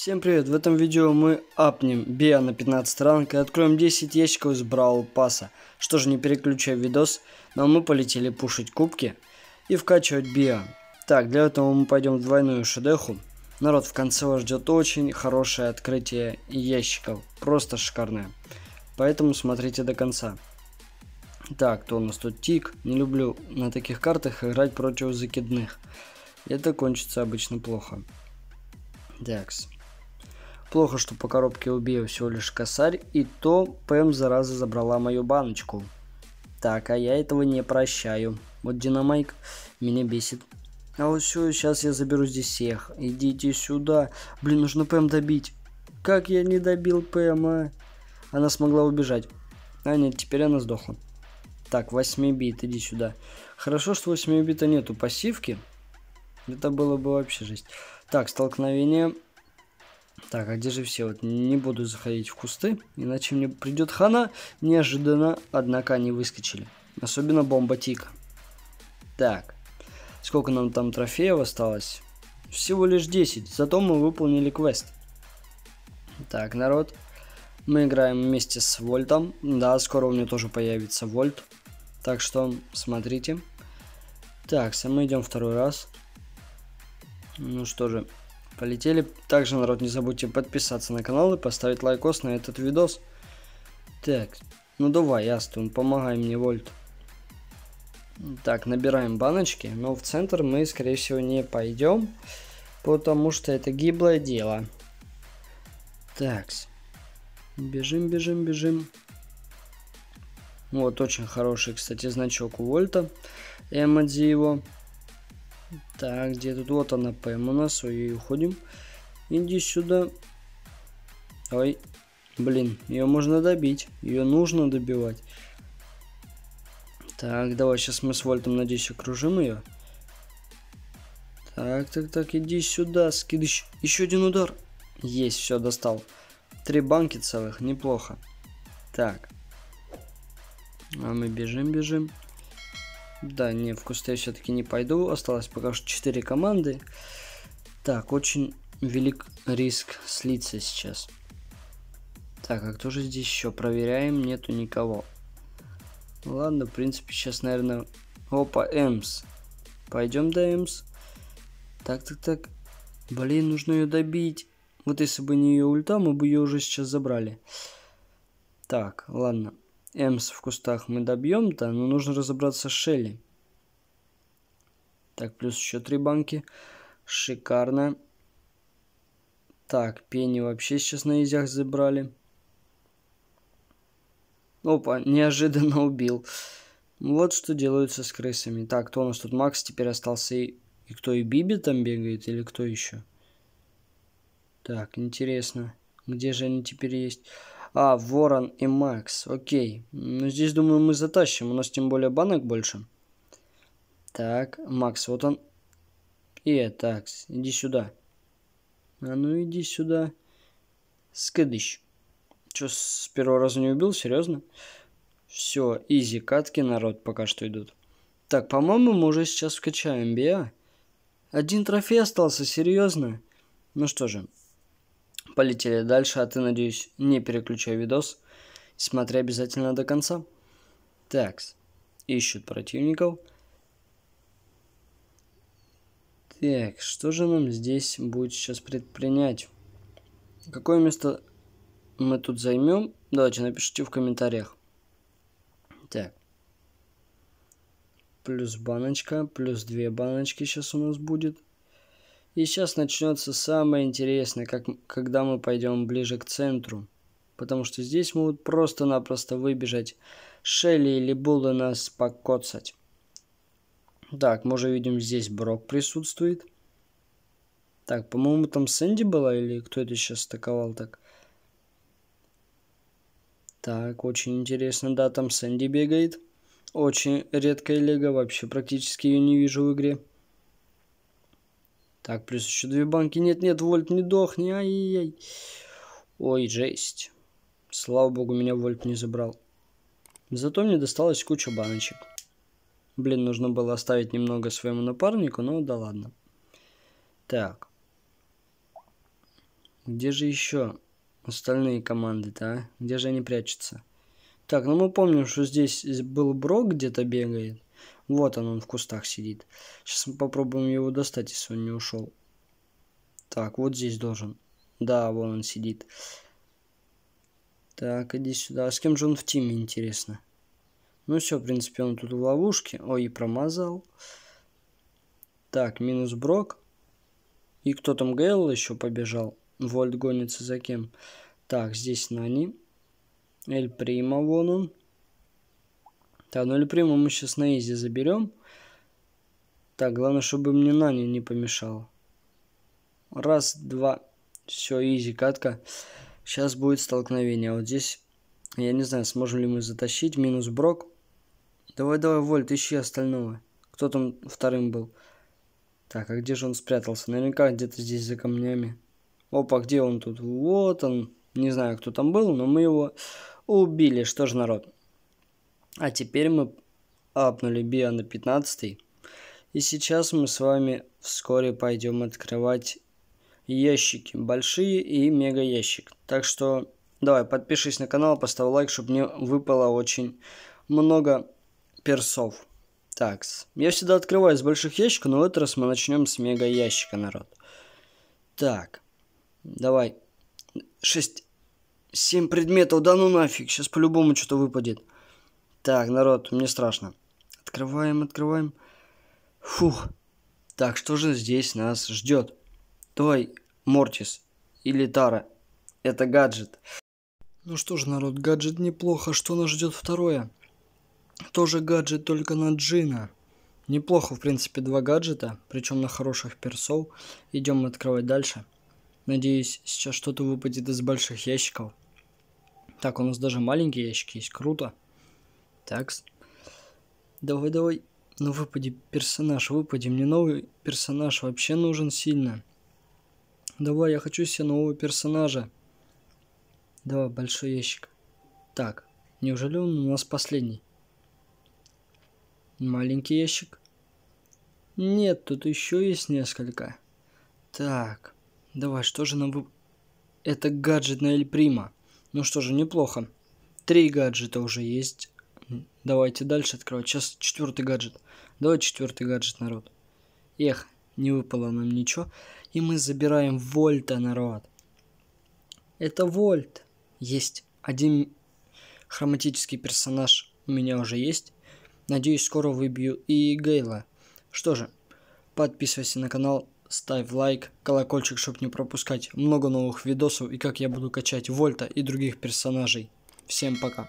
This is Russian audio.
Всем привет! В этом видео мы апнем Биа на 15 ранг и откроем 10 ящиков из Брау Пасса. Что же, не переключая видос, но мы полетели пушить кубки и вкачивать Биа. Так, для этого мы пойдем в двойную шедеху. Народ, в конце вас ждет очень хорошее открытие ящиков. Просто шикарное. Поэтому смотрите до конца. Так, то у нас тут тик. Не люблю на таких картах играть против закидных. Это кончится обычно плохо. Дякс. Плохо, что по коробке убил всего лишь косарь, и то ПМ зараза забрала мою баночку. Так, а я этого не прощаю. Вот Динамайк меня бесит. А вот все, сейчас я заберу здесь всех. Идите сюда. Блин, нужно ПМ добить. Как я не добил Пэма? Она смогла убежать. А нет, теперь она сдохла. Так, 8 бит, иди сюда. Хорошо, что 8 бита нету пассивки. Это было бы вообще жесть. Так, столкновение. Так, а где же все? Вот не буду заходить в кусты, иначе мне придет хана. Неожиданно, однако, они выскочили. Особенно бомба Тика. Так, сколько нам там трофеев осталось? Всего лишь 10, зато мы выполнили квест. Так, народ, мы играем вместе с Вольтом. Да, скоро у меня тоже появится Вольт. Так что, смотрите. Так, мы идем второй раз. Ну что же, Полетели. Также, народ, не забудьте подписаться на канал и поставить лайкос на этот видос. Так, ну давай, Астон, помогай мне, Вольт. Так, набираем баночки, но в центр мы, скорее всего, не пойдем, потому что это гиблое дело. Такс. Бежим, бежим, бежим. Вот, очень хороший, кстати, значок у Вольта. Эмодзи его. Так, где тут? Вот она нас своей уходим. Иди сюда. Ой, блин, ее можно добить, ее нужно добивать. Так, давай, сейчас мы с Вольтом, надеюсь, окружим ее. Так, так, так, иди сюда, скидыш. Еще один удар. Есть, все, достал. Три банки целых, неплохо. Так. А мы бежим, бежим. Да, не, в кусты я все-таки не пойду. Осталось пока что 4 команды. Так, очень велик риск слиться сейчас. Так, а кто же здесь еще? Проверяем, нету никого. Ладно, в принципе, сейчас, наверное... Опа, Эмс. Пойдем до Эмс. Так, так, так. Блин, нужно ее добить. Вот если бы не ее ульта, мы бы ее уже сейчас забрали. Так, ладно. Эмс в кустах мы добьем-то, но нужно разобраться с Шелли. Так, плюс еще три банки. Шикарно. Так, пенни вообще сейчас на изях забрали. Опа, неожиданно убил. Вот что делается с крысами. Так, кто у нас тут? Макс теперь остался и... И кто, и Биби там бегает, или кто еще? Так, интересно. Где же они теперь есть? А, Ворон и Макс, окей. Ну, здесь, думаю, мы затащим, у нас тем более банок больше. Так, Макс, вот он. И, так, иди сюда. А ну иди сюда. Скидыч. Че, с первого раза не убил? Серьезно? Все, изи, катки народ пока что идут. Так, по-моему, мы уже сейчас скачаем биа. Один трофей остался, серьезно? Ну что же, полетели дальше, а ты, надеюсь, не переключай видос. Смотри обязательно до конца. Так, Ищут противников. Так, что же нам здесь будет сейчас предпринять? Какое место мы тут займем? Давайте напишите в комментариях. Так. Плюс баночка, плюс две баночки сейчас у нас будет. И сейчас начнется самое интересное, как, когда мы пойдем ближе к центру. Потому что здесь могут просто-напросто выбежать Шелли или Булы нас покоцать. Так, мы уже видим, здесь Брок присутствует. Так, по-моему, там Сэнди была или кто это сейчас атаковал так? Так, очень интересно, да, там Сэнди бегает. Очень редкая лига, вообще практически ее не вижу в игре. Так, плюс еще две банки. Нет-нет, Вольт не дохни. Ай-яй-яй. Ой, жесть. Слава богу, меня Вольт не забрал. Зато мне досталась куча баночек. Блин, нужно было оставить немного своему напарнику, но да ладно. Так. Где же еще остальные команды-то, а? Где же они прячутся? Так, ну мы помним, что здесь был Брок где-то бегает. Вот он, он в кустах сидит. Сейчас мы попробуем его достать, если он не ушел. Так, вот здесь должен. Да, вон он сидит. Так, иди сюда. А с кем же он в тиме, интересно? Ну все, в принципе, он тут в ловушке. Ой, и промазал. Так, минус Брок. И кто там, Гейл еще побежал? Вольт гонится за кем? Так, здесь Нани. Эль Прима, вон он. Так, ну или прямо мы сейчас на изи заберем. Так, главное, чтобы мне Нани не помешал. Раз, два. Все, изи, катка. Сейчас будет столкновение. Вот здесь, я не знаю, сможем ли мы затащить. Минус Брок. Давай, давай, Вольт, ищи остального. Кто там вторым был? Так, а где же он спрятался? Наверняка где-то здесь за камнями. Опа, где он тут? Вот он. Не знаю, кто там был, но мы его убили. Что ж, народ, а теперь мы апнули био на 15. И сейчас мы с вами вскоре пойдем открывать ящики. Большие и мега ящик. Так что давай, подпишись на канал, поставь лайк, чтобы мне выпало очень много персов. Так, Я всегда открываю с больших ящиков, но в этот раз мы начнем с мега ящика, народ. Так. Давай. 6. 7 предметов, да ну нафиг, сейчас по-любому что-то выпадет. Так, народ, мне страшно. Открываем, открываем. Фух. Так, что же здесь нас ждет? Твой Мортис или Тара. Это гаджет. Ну что ж, народ, гаджет неплохо. Что нас ждет второе? Тоже гаджет, только на Джина. Неплохо, в принципе, два гаджета, причем на хороших персов. Идем открывать дальше. Надеюсь, сейчас что-то выпадет из больших ящиков. Так, у нас даже маленькие ящики есть, круто. Такс. Давай, давай. Ну выпади персонаж, выпади. Мне новый персонаж вообще нужен сильно. Давай, я хочу себе нового персонажа. Давай, большой ящик. Так, неужели он у нас последний? Маленький ящик. Нет, тут еще есть несколько. Так, давай, что же нам... Вы... Это гаджет на Эль Прима. Ну что же, неплохо. Три гаджета уже есть. Давайте дальше открывать. Сейчас четвертый гаджет. Давай четвертый гаджет, народ. Эх, не выпало нам ничего. И мы забираем вольта, народ. Это вольт. Есть. Один хроматический персонаж у меня уже есть. Надеюсь, скоро выбью и Гейла. Что же, подписывайся на канал, ставь лайк, колокольчик, чтобы не пропускать много новых видосов и как я буду качать Вольта и других персонажей. Всем пока.